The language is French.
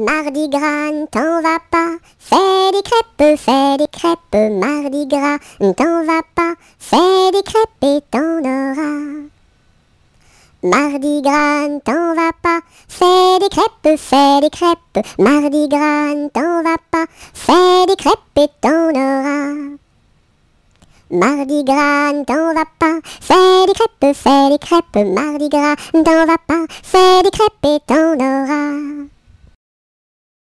Mardi gras, t'en va pas, fais des crêpes, fais des crêpes, mardi gras, t'en va pas, fais des crêpes et t'en auras. Mardi gras, t'en va pas, fais des crêpes, fais des crêpes, mardi gras, t'en va pas, fais des crêpes et t'en auras. Mardi gras, t'en va pas, fais des crêpes, fais des crêpes, mardi gras, t'en va pas, fais des crêpes et t'en auras.